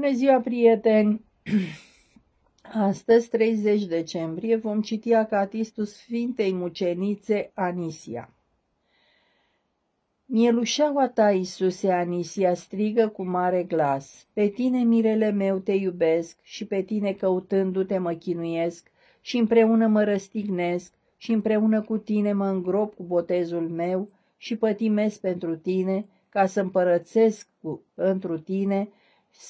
Bună ziua, prieteni! Astăzi, 30 decembrie, vom citi Acatistul Sfintei Mucenițe Anisia. Mielușaua ta, Iisuse Anisia, strigă cu mare glas, Pe tine, mirele meu, te iubesc și pe tine căutându-te mă chinuiesc și împreună mă răstignesc și împreună cu tine mă îngrop cu botezul meu și pătimesc pentru tine ca să împărățesc cu, întru tine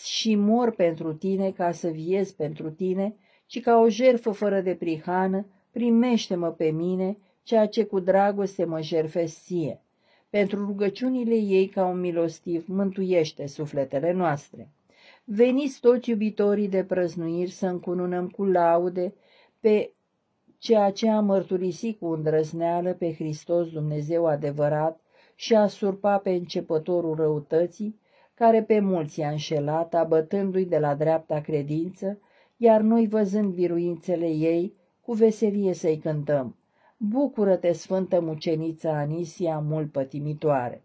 și mor pentru tine ca să viez pentru tine, ci ca o jerfă fără de prihană, primește-mă pe mine, ceea ce cu dragoste mă jerfesie. Pentru rugăciunile ei ca un milostiv, mântuiește sufletele noastre. Veniți toți iubitorii de prăznuiri să încununăm cu laude pe ceea ce a mărturisit cu îndrăzneală pe Hristos Dumnezeu adevărat și a surpa pe începătorul răutății, care pe mulți i-a înșelat, abătându-i de la dreapta credință, iar noi văzând biruințele ei, cu veselie să-i cântăm. Bucură-te, Sfântă muceniță Anisia, mult pătimitoare!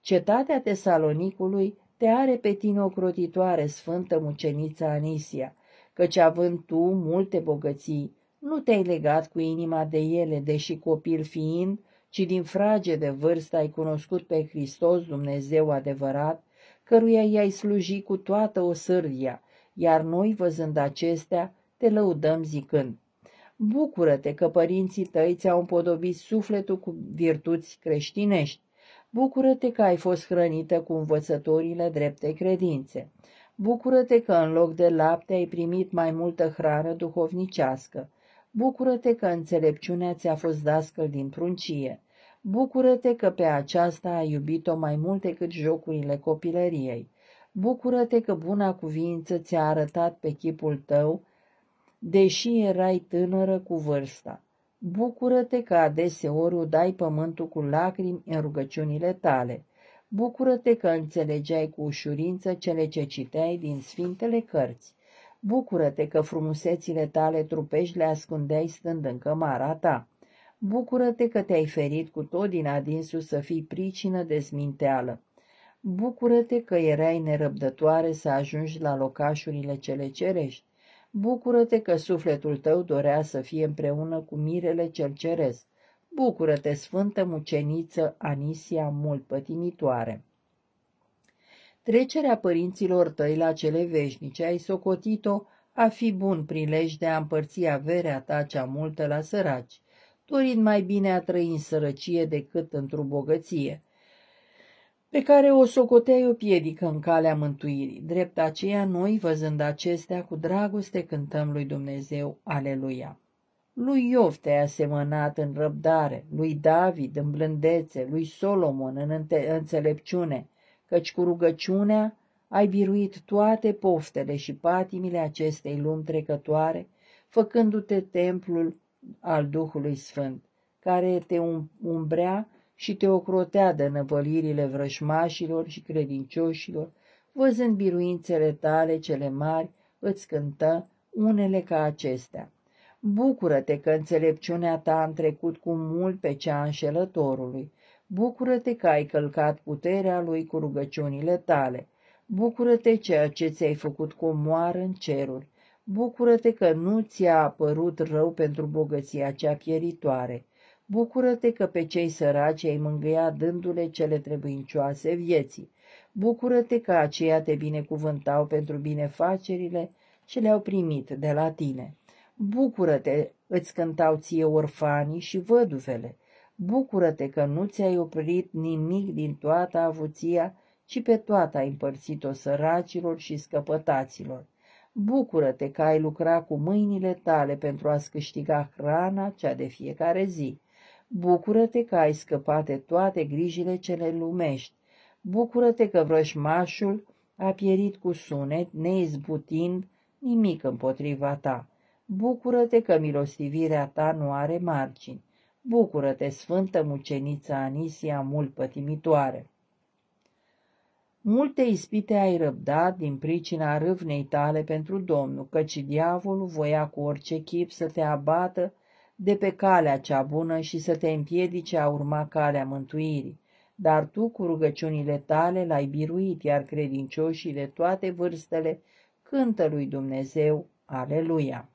Cetatea Tesalonicului te are pe tine crotitoare, Sfântă muceniță Anisia, căci având tu multe bogății, nu te-ai legat cu inima de ele, deși copil fiind, ci din frage de vârstă ai cunoscut pe Hristos Dumnezeu adevărat, căruia i-ai sluji cu toată osârdia, iar noi, văzând acestea, te lăudăm zicând, Bucură-te că părinții tăi ți-au împodobit sufletul cu virtuți creștinești. Bucură-te că ai fost hrănită cu învățătorile dreptei credințe. Bucură-te că în loc de lapte ai primit mai multă hrană duhovnicească. Bucură-te că înțelepciunea ți-a fost dascăl din pruncie. Bucură-te că pe aceasta ai iubit-o mai mult decât jocurile copilăriei. Bucură-te că buna cuvință ți-a arătat pe chipul tău, deși erai tânără cu vârsta. Bucură-te că adeseori dai pământul cu lacrimi în rugăciunile tale. Bucură-te că înțelegeai cu ușurință cele ce citeai din sfintele cărți. Bucură-te că frumusețile tale trupești le ascundeai stând în cămara ta. Bucură-te că te-ai ferit cu tot din adinsul să fii pricină de zminteală. Bucură-te că erai nerăbdătoare să ajungi la locașurile cele cerești. Bucură-te că sufletul tău dorea să fie împreună cu mirele cel ceresc. Bucură-te, sfântă muceniță Anisia mult pătimitoare! Trecerea părinților tăi la cele veșnice ai socotit-o a fi bun prilej de a împărți averea ta cea multă la săraci dorind mai bine a trăi în sărăcie decât într-o bogăție, pe care o socoteai o piedică în calea mântuirii. Drept aceea noi, văzând acestea, cu dragoste cântăm lui Dumnezeu, Aleluia! Lui Iov te-ai asemănat în răbdare, lui David în blândețe, lui Solomon în înțelepciune, căci cu rugăciunea ai biruit toate poftele și patimile acestei lumi trecătoare, făcându-te templul al Duhului Sfânt, care te um, umbrea și te ocrotea de năvălirile vrăjmașilor și credincioșilor, văzând biruințele tale cele mari, îți cântă unele ca acestea. Bucură-te că înțelepciunea ta a trecut cu mult pe cea înșelătorului. Bucură-te că ai călcat puterea lui cu rugăciunile tale. Bucură-te ceea ce ți-ai făcut cu moară în ceruri. Bucură-te că nu ți-a apărut rău pentru bogăția cea pieritoare, Bucură-te că pe cei săraci ai mângâia dându-le cele trebuincioase vieții. Bucură-te că aceia te binecuvântau pentru binefacerile ce le-au primit de la tine. Bucură-te, îți cântau ție orfanii și văduvele. Bucură-te că nu ți-ai oprit nimic din toată avuția, ci pe toată ai împărțit-o săracilor și scăpătaților. Bucură-te că ai lucra cu mâinile tale pentru a-ți câștiga hrana cea de fiecare zi. Bucură-te că ai scăpat de toate grijile cele lumești. Bucură-te că vrășmașul a pierit cu sunet, neizbutind nimic împotriva ta. Bucură-te că milostivirea ta nu are margini. Bucură-te, sfântă muceniță Anisia mult pătimitoare! Multe ispite ai răbdat din pricina râvnei tale pentru Domnul, căci diavolul voia cu orice chip să te abată de pe calea cea bună și să te împiedice a urma calea mântuirii. Dar tu cu rugăciunile tale l-ai biruit, iar credincioșii de toate vârstele cântă lui Dumnezeu, Aleluia!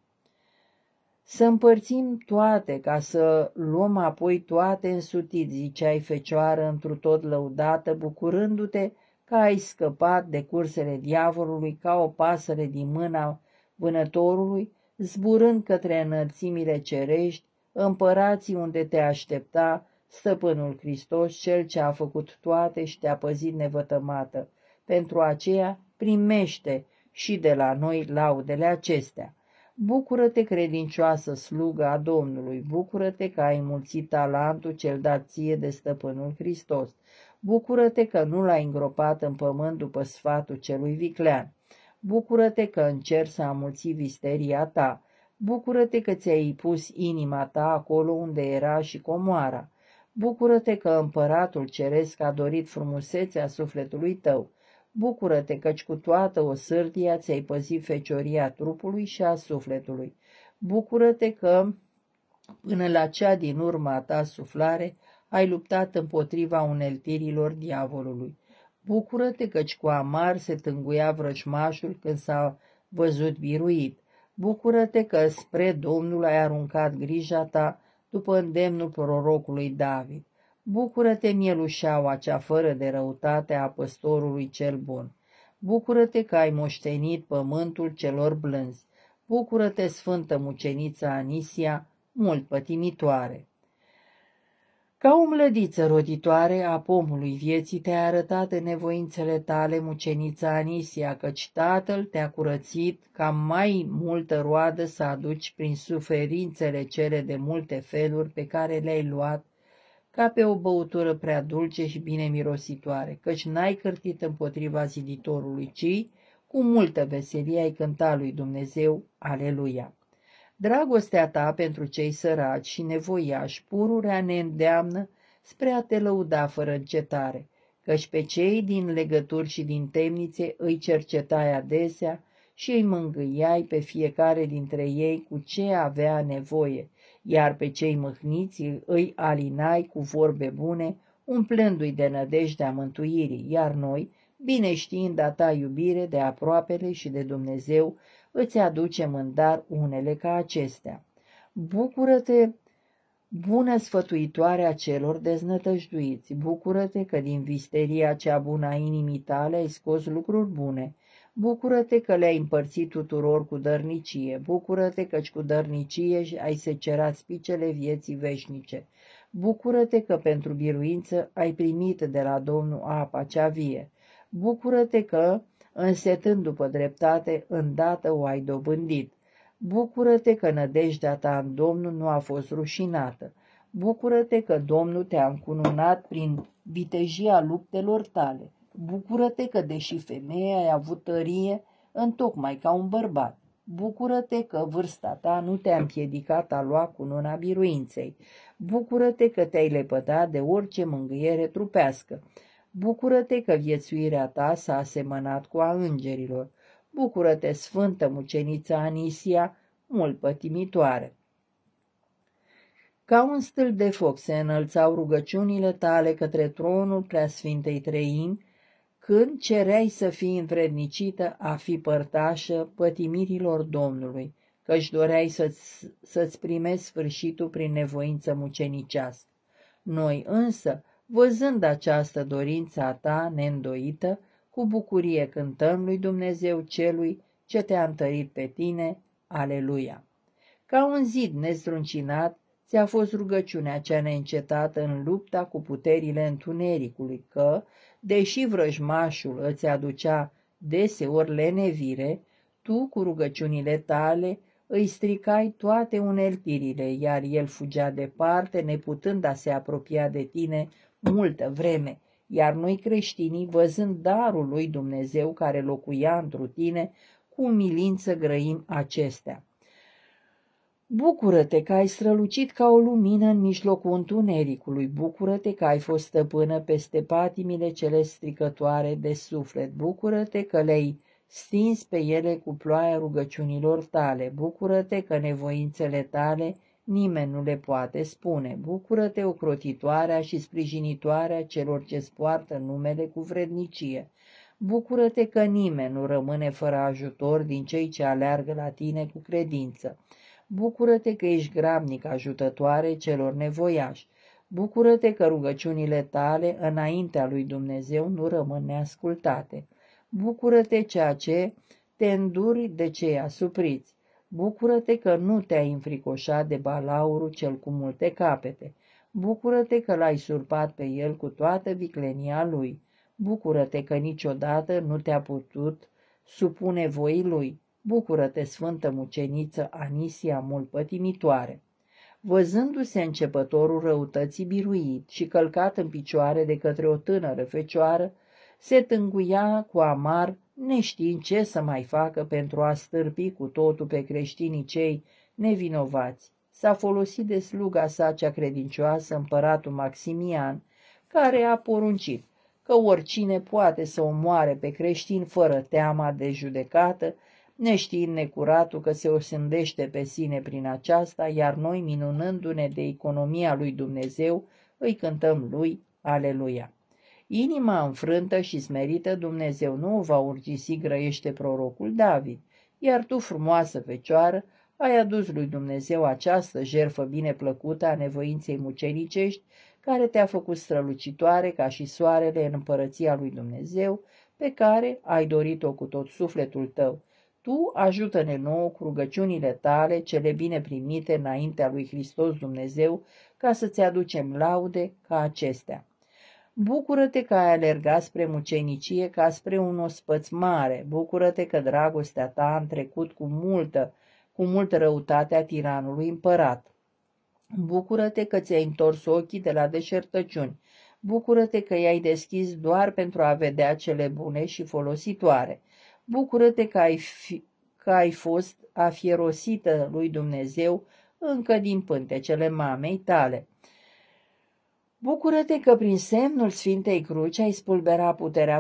Să împărțim toate ca să luăm apoi toate sutit, ziceai fecioară întru tot lăudată, bucurându-te că ai scăpat de cursele diavolului ca o pasăre din mâna vânătorului, zburând către înălțimile cerești, împărații unde te aștepta stăpânul Hristos, cel ce a făcut toate și te-a păzit nevătămată. Pentru aceea primește și de la noi laudele acestea. Bucură-te, credincioasă slugă a Domnului, bucură-te că ai mulțit talentul cel dat ție de stăpânul Hristos, Bucură-te că nu l-ai îngropat în pământ după sfatul celui viclean. Bucură-te că încerci să s visteria ta. Bucură-te că ți-ai pus inima ta acolo unde era și comoara. Bucură-te că împăratul ceresc a dorit frumusețea sufletului tău. Bucură-te căci cu toată sârdia ți-ai păzit fecioria trupului și a sufletului. Bucură-te că, până la cea din urma ta suflare, ai luptat împotriva uneltirilor diavolului. Bucură-te căci cu amar se tânguia vrăjmașul când s-a văzut biruit. Bucură-te că spre Domnul ai aruncat grija ta după îndemnul prorocului David. Bucură-te, mielușaua cea fără de răutate a păstorului cel bun. Bucură-te că ai moștenit pământul celor blânzi. Bucură-te, sfântă muceniță Anisia, mult pătimitoare! Ca o mlădiță roditoare a pomului vieții te-a arătat în nevoințele tale mucenița Anisia, căci tatăl te-a curățit ca mai multă roadă să aduci prin suferințele cele de multe feluri pe care le-ai luat ca pe o băutură prea dulce și bine mirositoare, căci n-ai cârtit împotriva ziditorului, ci cu multă veselie ai cântat lui Dumnezeu, Aleluia! Dragostea ta pentru cei săraci și nevoiași pururea ne îndeamnă spre a te lăuda fără încetare, căci pe cei din legături și din temnițe îi cercetai adesea și îi mângâiai pe fiecare dintre ei cu ce avea nevoie, iar pe cei mâhniți îi alinai cu vorbe bune, umplându-i de nădejdea mântuirii, iar noi, bine știind a ta iubire de aproapele și de Dumnezeu, îți aducem în dar unele ca acestea. Bucură-te, bună sfătuitoare a celor deznătăjduiți, bucură-te că din visteria cea bună a inimii tale ai scos lucruri bune, bucură-te că le-ai împărțit tuturor cu dărnicie, bucură-te căci cu dărnicie ai secerat spicele vieții veșnice, bucură-te că pentru biruință ai primit de la Domnul apa cea vie, bucură-te că însetând după dreptate, îndată o ai dobândit. Bucură-te că nădejdea ta în Domnul nu a fost rușinată. Bucură-te că Domnul te-a încununat prin vitejia luptelor tale. Bucură-te că, deși femeia ai avut tărie, întocmai ca un bărbat. Bucură-te că vârsta ta nu te-a împiedicat a lua cununa biruinței. Bucură-te că te-ai lepădat de orice mângâiere trupească. Bucură-te că viețuirea ta s-a asemănat cu a îngerilor. Bucură-te, sfântă mucenița Anisia, mult pătimitoare. Ca un stâlp de foc se înălțau rugăciunile tale către tronul preasfintei treimi, când cereai să fii învrednicită a fi părtașă pătimirilor Domnului, căci doreai să-ți, să-ți sfârșitul prin nevoință mucenicească. Noi însă, Văzând această dorință a ta neîndoită, cu bucurie cântăm lui Dumnezeu celui ce te-a întărit pe tine, aleluia! Ca un zid nestruncinat, ți-a fost rugăciunea cea neîncetată în lupta cu puterile întunericului că, deși vrăjmașul îți aducea deseori lenevire, tu cu rugăciunile tale îi stricai toate uneltirile, iar el fugea departe, neputând a se apropia de tine multă vreme, iar noi creștinii, văzând darul lui Dumnezeu care locuia întru tine, cu umilință grăim acestea. Bucură-te că ai strălucit ca o lumină în mijlocul întunericului, bucură-te că ai fost stăpână peste patimile cele stricătoare de suflet, bucură-te că le-ai stins pe ele cu ploaia rugăciunilor tale, bucură-te că nevoințele tale Nimeni nu le poate spune, bucură-te ocrotitoarea și sprijinitoarea celor ce spoartă numele cu vrednicie. Bucură-te că nimeni nu rămâne fără ajutor din cei ce aleargă la tine cu credință. Bucură-te că ești grabnic ajutătoare celor nevoiași. Bucură-te că rugăciunile tale înaintea lui Dumnezeu nu rămân neascultate. Bucură-te ceea ce te înduri de cei asupriți. Bucură-te că nu te-ai înfricoșat de balaurul cel cu multe capete. Bucură-te că l-ai surpat pe el cu toată viclenia lui. Bucură-te că niciodată nu te-a putut supune voii lui. Bucură-te, sfântă muceniță Anisia mult pătimitoare! Văzându-se începătorul răutății biruit și călcat în picioare de către o tânără fecioară, se tânguia cu amar neștiind ce să mai facă pentru a stârpi cu totul pe creștinii cei nevinovați. S-a folosit de sluga sa cea credincioasă împăratul Maximian, care a poruncit că oricine poate să omoare pe creștin fără teama de judecată, neștiind necuratul că se osândește pe sine prin aceasta, iar noi, minunându-ne de economia lui Dumnezeu, îi cântăm lui Aleluia. Inima înfrântă și smerită Dumnezeu nu o va urgisi, grăiește prorocul David, iar tu, frumoasă fecioară, ai adus lui Dumnezeu această jerfă bineplăcută a nevoinței mucenicești, care te-a făcut strălucitoare ca și soarele în împărăția lui Dumnezeu, pe care ai dorit-o cu tot sufletul tău. Tu ajută-ne nouă cu rugăciunile tale, cele bine primite înaintea lui Hristos Dumnezeu, ca să-ți aducem laude ca acestea. Bucură-te că ai alergat spre mucenicie ca spre un ospăț mare, bucură-te că dragostea ta a întrecut cu multă, cu multă răutate a tiranului împărat. Bucură-te că ți-ai întors ochii de la deșertăciuni, bucură-te că i-ai deschis doar pentru a vedea cele bune și folositoare, bucură-te că ai, că ai fost afierosită lui Dumnezeu încă din pântecele mamei tale. Bucură-te că prin semnul Sfintei Cruci ai spulbera puterea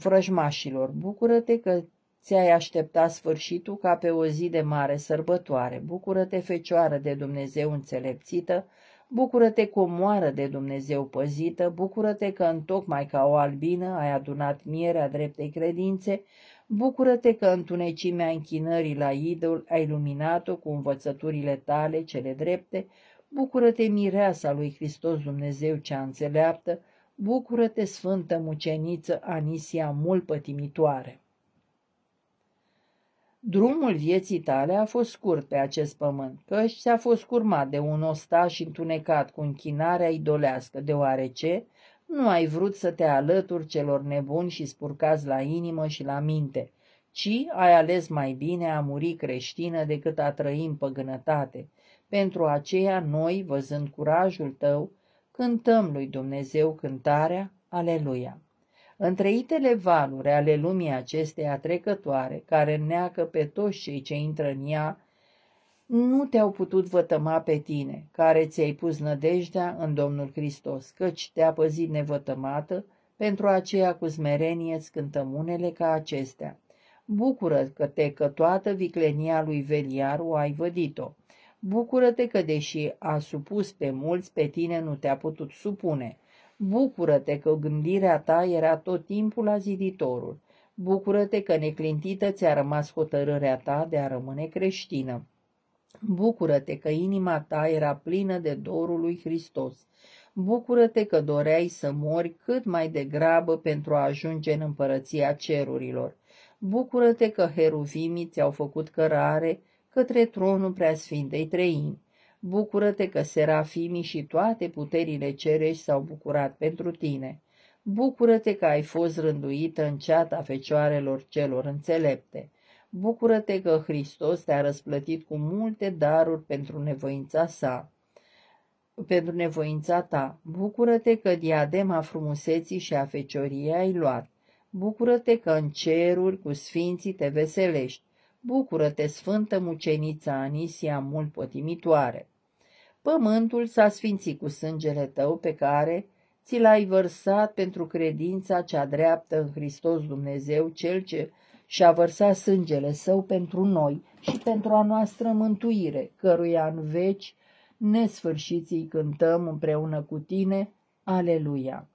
vrăjmașilor. Bucură-te că ți-ai așteptat sfârșitul ca pe o zi de mare sărbătoare. Bucură-te, Fecioară de Dumnezeu înțelepțită, bucură-te, comoară de Dumnezeu păzită, bucură-te că întocmai ca o albină ai adunat mierea dreptei credințe, bucură-te că întunecimea închinării la idol ai luminat-o cu învățăturile tale cele drepte, Bucură-te, mireasa lui Hristos Dumnezeu cea înțeleaptă, bucură-te, sfântă muceniță Anisia mult pătimitoare. Drumul vieții tale a fost scurt pe acest pământ, căci s a fost curmat de un ostaș întunecat cu închinarea idolească, deoarece nu ai vrut să te alături celor nebuni și spurcați la inimă și la minte, ci ai ales mai bine a muri creștină decât a trăi în păgânătate – pentru aceea noi, văzând curajul tău, cântăm lui Dumnezeu cântarea, Aleluia! Întreitele valuri ale lumii acesteia trecătoare, care neacă pe toți cei ce intră în ea, nu te-au putut vătăma pe tine, care ți-ai pus nădejdea în Domnul Hristos, căci te-a păzit nevătămată, pentru aceea cu smerenie îți cântăm unele ca acestea. Bucură-te că toată viclenia lui Veliar o ai vădit-o. Bucură-te că deși a supus pe mulți, pe tine nu te-a putut supune. Bucură-te că gândirea ta era tot timpul la ziditorul. Bucură-te că neclintită ți-a rămas hotărârea ta de a rămâne creștină. Bucură-te că inima ta era plină de dorul lui Hristos. Bucură-te că doreai să mori cât mai degrabă pentru a ajunge în împărăția cerurilor. Bucură-te că heruvimii ți-au făcut cărare către tronul preasfintei treimi. Bucură-te că serafimii și toate puterile cerești s-au bucurat pentru tine. Bucură-te că ai fost rânduită în ceata fecioarelor celor înțelepte. Bucură-te că Hristos te-a răsplătit cu multe daruri pentru nevoința sa pentru nevoința ta. Bucură-te că diadema frumuseții și a fecioriei ai luat. Bucură-te că în ceruri cu sfinții te veselești. Bucură-te, sfântă mucenița Anisia mult potimitoare! Pământul s-a sfințit cu sângele tău pe care ți l-ai vărsat pentru credința cea dreaptă în Hristos Dumnezeu, Cel ce și-a vărsat sângele său pentru noi și pentru a noastră mântuire, căruia în veci îi cântăm împreună cu tine, Aleluia!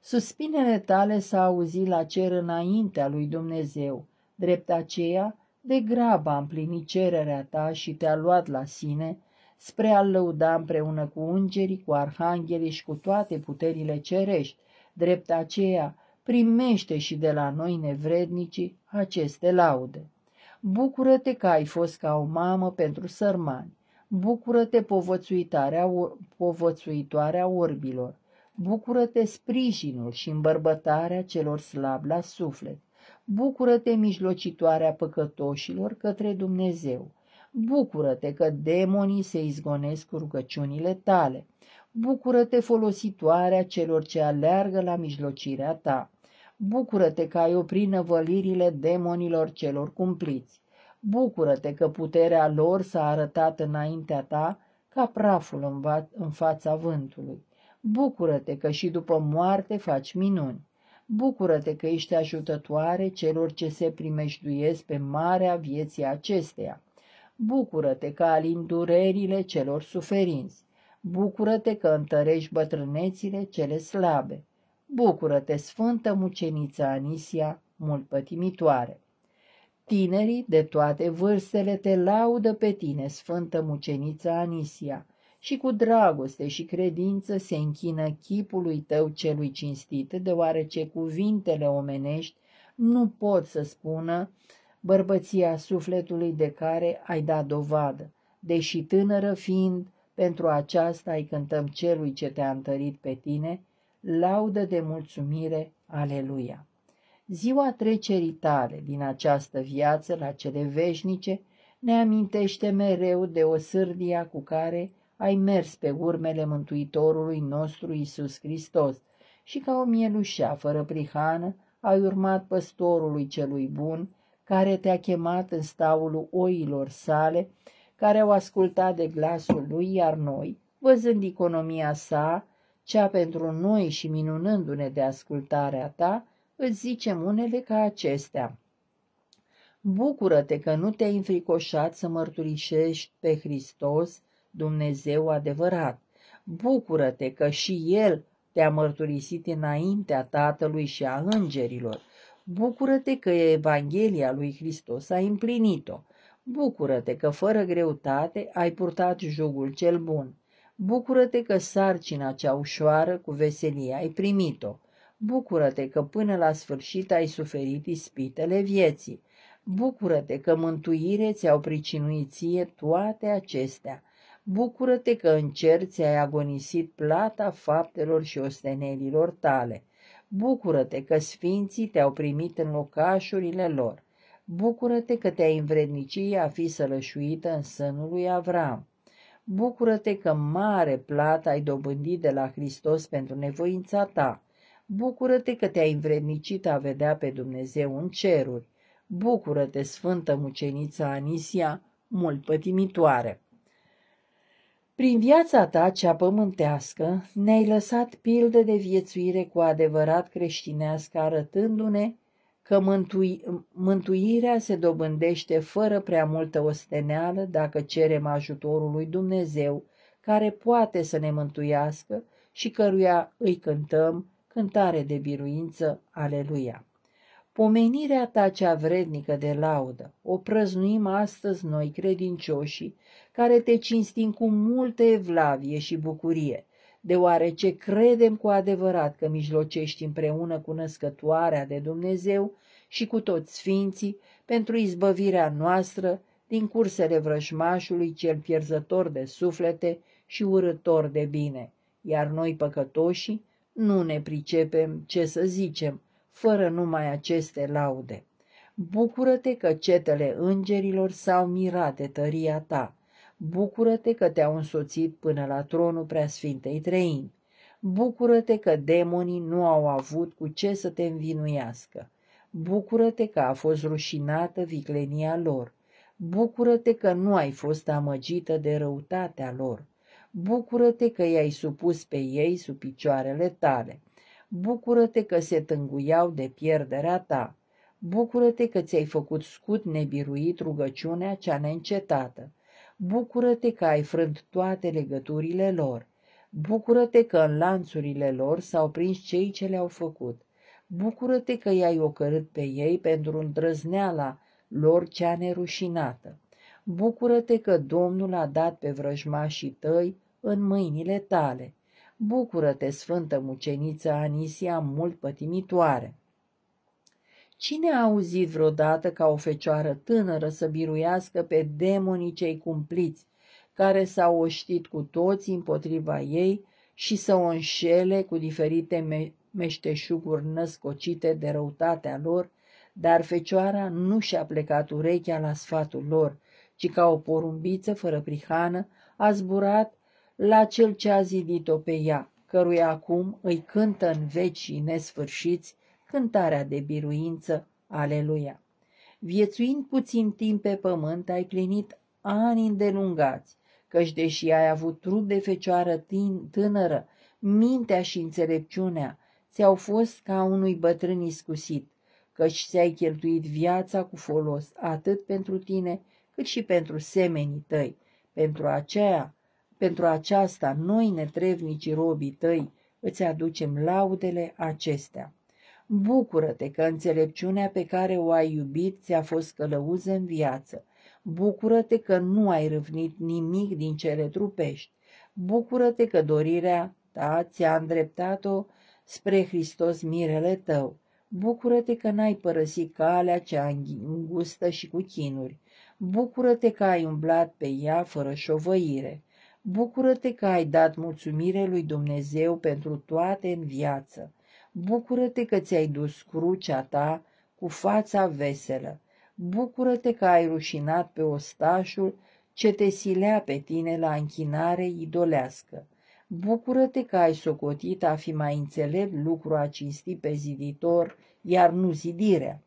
Suspinele tale s-a auzit la cer înaintea lui Dumnezeu, drept aceea degrabă a împlinit cererea ta și te-a luat la sine, spre a lăuda împreună cu îngerii, cu arhanghelii și cu toate puterile cerești. Drept aceea, primește și de la noi nevrednicii aceste laude. Bucură-te că ai fost ca o mamă pentru sărmani. Bucură-te povățuitarea, povățuitoarea orbilor. Bucură-te sprijinul și îmbărbătarea celor slabi la suflet. Bucură-te, mijlocitoarea păcătoșilor, către Dumnezeu. Bucură-te că demonii se izgonesc cu rugăciunile tale. Bucură-te, folositoarea celor ce aleargă la mijlocirea ta. Bucură-te că ai oprit năvălirile demonilor celor cumpliți. Bucură-te că puterea lor s-a arătat înaintea ta ca praful în, în fața vântului. Bucură-te că și după moarte faci minuni bucură-te că ești ajutătoare celor ce se primejduiesc pe marea vieții acesteia. Bucură-te că alin durerile celor suferinți. Bucură-te că întărești bătrânețile cele slabe. Bucură-te, sfântă mucenița Anisia, mult pătimitoare. Tinerii de toate vârstele te laudă pe tine, sfântă mucenița Anisia, și cu dragoste și credință se închină chipului tău celui cinstit, deoarece cuvintele omenești nu pot să spună bărbăția sufletului de care ai dat dovadă, deși tânără fiind, pentru aceasta îi cântăm celui ce te-a întărit pe tine, laudă de mulțumire, aleluia! Ziua trecerii tale din această viață la cele veșnice ne amintește mereu de o sârdia cu care ai mers pe urmele Mântuitorului nostru Isus Hristos și ca o mielușea fără prihană ai urmat păstorului celui bun, care te-a chemat în staul oilor sale, care au ascultat de glasul lui, iar noi, văzând economia sa, cea pentru noi și minunându-ne de ascultarea ta, îți zicem unele ca acestea. Bucură-te că nu te-ai înfricoșat să mărturisești pe Hristos Dumnezeu adevărat. Bucură-te că și El te-a mărturisit înaintea Tatălui și a îngerilor. Bucură-te că Evanghelia lui Hristos a împlinit-o. Bucură-te că fără greutate ai purtat jugul cel bun. Bucură-te că sarcina cea ușoară cu veselie ai primit-o. Bucură-te că până la sfârșit ai suferit ispitele vieții. Bucură-te că mântuire ți-au pricinuit ție toate acestea bucură-te că în cer ți-ai agonisit plata faptelor și ostenelilor tale. Bucură-te că sfinții te-au primit în locașurile lor. Bucură-te că te-ai învrednicit a fi sălășuită în sânul lui Avram. Bucură-te că mare plată ai dobândit de la Hristos pentru nevoința ta. Bucură-te că te-ai învrednicit a vedea pe Dumnezeu în ceruri. Bucură-te, sfântă mucenița Anisia, mult pătimitoare! Prin viața ta cea pământească ne-ai lăsat pildă de viețuire cu adevărat creștinească, arătându-ne că mântui, mântuirea se dobândește fără prea multă osteneală dacă cerem ajutorul lui Dumnezeu, care poate să ne mântuiască și căruia îi cântăm cântare de biruință, aleluia. Pomenirea ta cea vrednică de laudă o prăznuim astăzi noi credincioșii, care te cinstim cu multă evlavie și bucurie, deoarece credem cu adevărat că mijlocești împreună cu născătoarea de Dumnezeu și cu toți sfinții pentru izbăvirea noastră din cursele vrăjmașului cel pierzător de suflete și urător de bine, iar noi păcătoșii nu ne pricepem ce să zicem, fără numai aceste laude. Bucură-te că cetele îngerilor s-au mirat de tăria ta. Bucură-te că te-au însoțit până la tronul preasfintei treimi. Bucură-te că demonii nu au avut cu ce să te învinuiască. Bucură-te că a fost rușinată viclenia lor. Bucură-te că nu ai fost amăgită de răutatea lor. Bucură-te că i-ai supus pe ei sub picioarele tale bucură-te că se tânguiau de pierderea ta. Bucură-te că ți-ai făcut scut nebiruit rugăciunea cea neîncetată. Bucură-te că ai frânt toate legăturile lor. Bucură-te că în lanțurile lor s-au prins cei ce le-au făcut. Bucură-te că i-ai ocărât pe ei pentru îndrăzneala lor cea nerușinată. Bucură-te că Domnul a dat pe vrăjmașii tăi în mâinile tale. Bucură-te, sfântă muceniță Anisia, mult pătimitoare! Cine a auzit vreodată ca o fecioară tânără să biruiască pe demonii cei cumpliți, care s-au oștit cu toți împotriva ei și să o înșele cu diferite me- meșteșuguri născocite de răutatea lor, dar fecioara nu și-a plecat urechea la sfatul lor, ci ca o porumbiță fără prihană a zburat la cel ce a zidit-o pe ea, căruia acum îi cântă în vecii nesfârșiți cântarea de biruință, aleluia. Viețuind puțin timp pe pământ, ai plinit ani îndelungați, căci deși ai avut trup de fecioară tânără, mintea și înțelepciunea ți-au fost ca unui bătrân iscusit, căci ți-ai cheltuit viața cu folos atât pentru tine cât și pentru semenii tăi. Pentru aceea pentru aceasta, noi, netrevnicii robii tăi, îți aducem laudele acestea. Bucură-te că înțelepciunea pe care o ai iubit ți-a fost călăuză în viață. Bucură-te că nu ai râvnit nimic din cele trupești. Bucură-te că dorirea ta ți-a îndreptat-o spre Hristos mirele tău. Bucură-te că n-ai părăsit calea cea îngustă și cu chinuri. Bucură-te că ai umblat pe ea fără șovăire. Bucură-te că ai dat mulțumire lui Dumnezeu pentru toate în viață. Bucură-te că ți-ai dus crucea ta cu fața veselă. Bucură-te că ai rușinat pe ostașul ce te silea pe tine la închinare idolească. Bucură-te că ai socotit a fi mai înțelept lucru a cinsti pe ziditor, iar nu zidirea.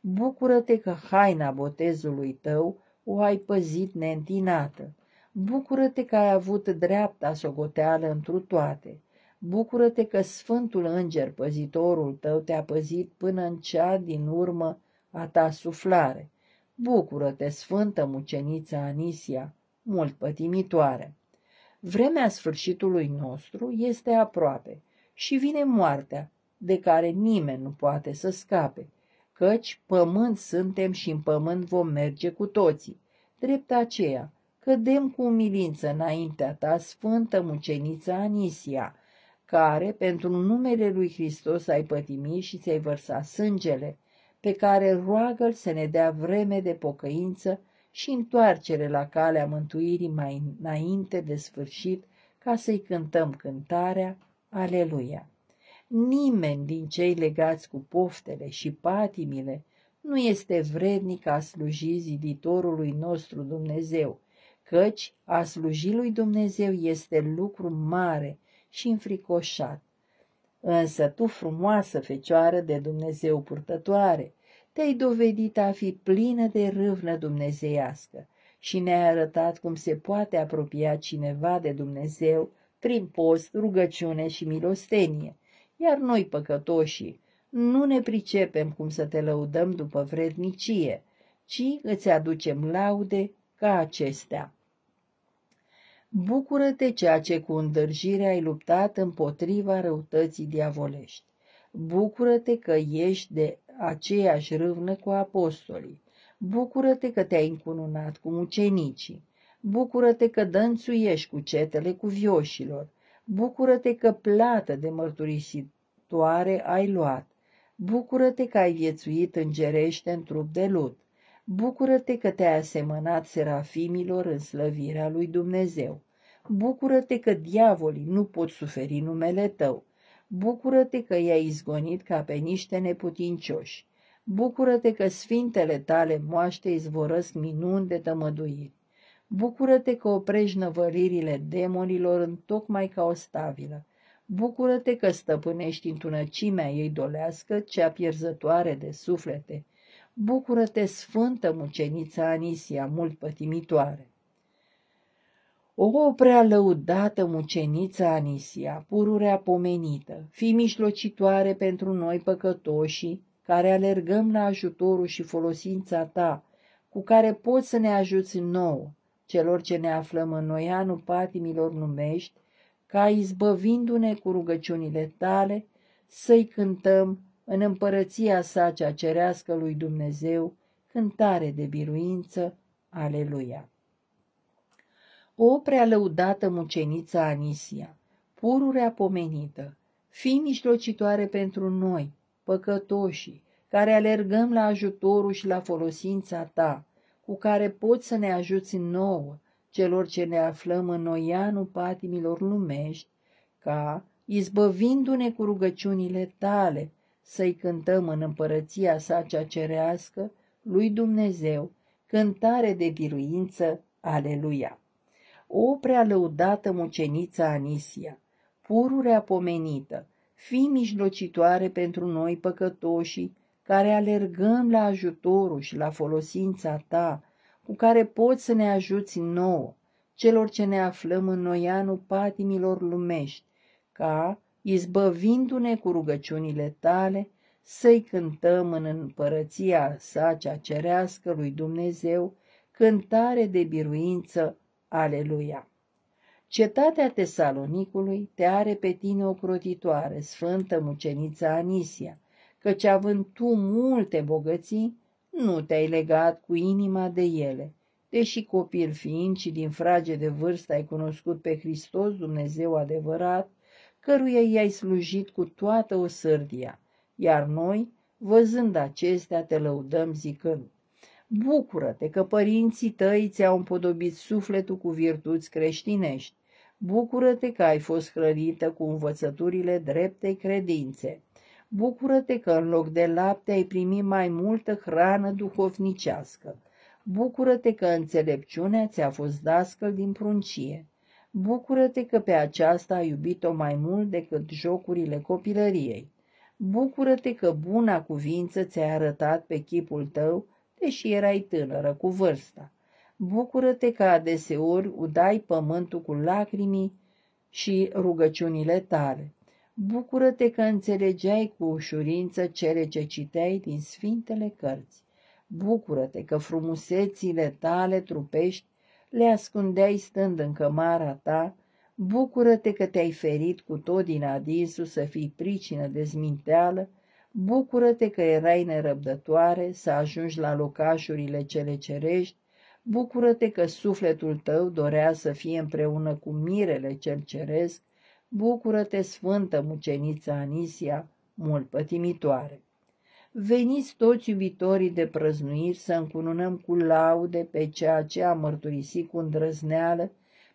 Bucură-te că haina botezului tău o ai păzit neîntinată. Bucură-te că ai avut dreapta socoteală întru toate. Bucură-te că Sfântul Înger, păzitorul tău, te-a păzit până în cea din urmă a ta suflare. Bucură-te, Sfântă Muceniță Anisia, mult pătimitoare! Vremea sfârșitului nostru este aproape și vine moartea, de care nimeni nu poate să scape, căci pământ suntem și în pământ vom merge cu toții. Drept aceea, cădem cu umilință înaintea ta, Sfântă Muceniță Anisia, care, pentru numele lui Hristos, ai pătimit și ți-ai vărsat sângele, pe care roagă să ne dea vreme de pocăință și întoarcere la calea mântuirii mai înainte de sfârșit, ca să-i cântăm cântarea Aleluia. Nimeni din cei legați cu poftele și patimile nu este vrednic a sluji ziditorului nostru Dumnezeu, căci a sluji lui Dumnezeu este lucru mare și înfricoșat. Însă tu, frumoasă fecioară de Dumnezeu purtătoare, te-ai dovedit a fi plină de râvnă dumnezeiască și ne-ai arătat cum se poate apropia cineva de Dumnezeu prin post, rugăciune și milostenie, iar noi, păcătoșii, nu ne pricepem cum să te lăudăm după vrednicie, ci îți aducem laude ca acestea. Bucură-te ceea ce cu îndărjire ai luptat împotriva răutății diavolești. Bucură-te că ești de aceeași râvnă cu apostolii. Bucură-te că te-ai încununat cu mucenicii. Bucură-te că dănțuiești cu cetele cuvioșilor. Bucură-te că plată de mărturisitoare ai luat. Bucură-te că ai viețuit îngerește în trup de lut. Bucură-te că te-ai asemănat serafimilor în slăvirea lui Dumnezeu. Bucură-te că diavolii nu pot suferi numele tău. Bucură-te că i-ai izgonit ca pe niște neputincioși. Bucură-te că sfintele tale moaște izvorăsc minuni de tămăduiri. Bucură-te că oprești năvăririle demonilor în tocmai ca o stabilă. Bucură-te că stăpânești întunăcimea ei dolească, cea pierzătoare de suflete bucură-te sfântă mucenița Anisia, mult pătimitoare. O prea lăudată mucenița Anisia, pururea pomenită, fi mișlocitoare pentru noi păcătoși, care alergăm la ajutorul și folosința ta, cu care poți să ne ajuți nouă, celor ce ne aflăm în noianul patimilor numești, ca izbăvindu-ne cu rugăciunile tale, să-i cântăm în împărăția sa cea cerească lui Dumnezeu, cântare de biruință, aleluia. O prealăudată muceniță Anisia, pururea pomenită, fi mijlocitoare pentru noi, păcătoșii, care alergăm la ajutorul și la folosința ta, cu care poți să ne ajuți nouă, celor ce ne aflăm în noianul patimilor lumești, ca, izbăvindu-ne cu rugăciunile tale, să-i cântăm în împărăția sa cea cerească lui Dumnezeu, cântare de biruință, aleluia! O prea lăudată mucenița Anisia, pururea pomenită, fi mijlocitoare pentru noi păcătoși, care alergăm la ajutorul și la folosința ta, cu care poți să ne ajuți nouă, celor ce ne aflăm în noianul patimilor lumești, ca izbăvindu-ne cu rugăciunile tale, să-i cântăm în împărăția sa cea cerească lui Dumnezeu, cântare de biruință, aleluia! Cetatea Tesalonicului te are pe tine ocrotitoare, sfântă mucenița Anisia, căci având tu multe bogății, nu te-ai legat cu inima de ele, deși copil fiind și din frage de vârstă ai cunoscut pe Hristos Dumnezeu adevărat, căruia i-ai slujit cu toată o sârdia, iar noi, văzând acestea, te lăudăm zicând, Bucură-te că părinții tăi ți-au împodobit sufletul cu virtuți creștinești, bucură-te că ai fost hrănită cu învățăturile dreptei credințe, bucură-te că în loc de lapte ai primit mai multă hrană duhovnicească, bucură-te că înțelepciunea ți-a fost dascăl din pruncie, Bucură-te că pe aceasta ai iubit-o mai mult decât jocurile copilăriei. Bucură-te că buna cuvință ți-a arătat pe chipul tău, deși erai tânără cu vârsta. Bucură-te că adeseori udai pământul cu lacrimii și rugăciunile tale. Bucură-te că înțelegeai cu ușurință cele ce citeai din sfintele cărți. Bucură-te că frumusețile tale trupești le ascundeai stând în cămara ta, bucură-te că te-ai ferit cu tot din adinsul să fii pricină de zminteală, bucură-te că erai nerăbdătoare să ajungi la locașurile cele cerești, bucură-te că sufletul tău dorea să fie împreună cu mirele cel ceresc, bucură-te, sfântă muceniță Anisia, mult pătimitoare! Veniți toți iubitorii de prăznuiri să încununăm cu laude pe ceea ce a mărturisit cu îndrăzneală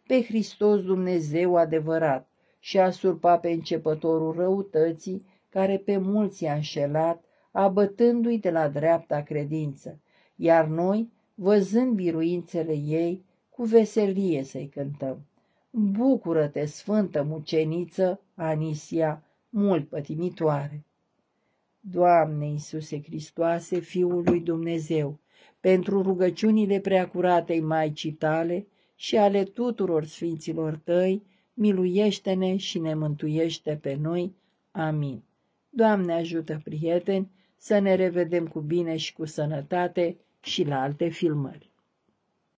pe Hristos Dumnezeu adevărat și a surpa pe începătorul răutății care pe mulți i-a înșelat, abătându-i de la dreapta credință, iar noi, văzând biruințele ei, cu veselie să-i cântăm. Bucură-te, sfântă muceniță, Anisia, mult pătimitoare! Doamne Iisuse Hristoase, Fiul lui Dumnezeu, pentru rugăciunile preacuratei Maicii tale și ale tuturor sfinților tăi, miluiește-ne și ne mântuiește pe noi. Amin. Doamne ajută, prieteni, să ne revedem cu bine și cu sănătate și la alte filmări.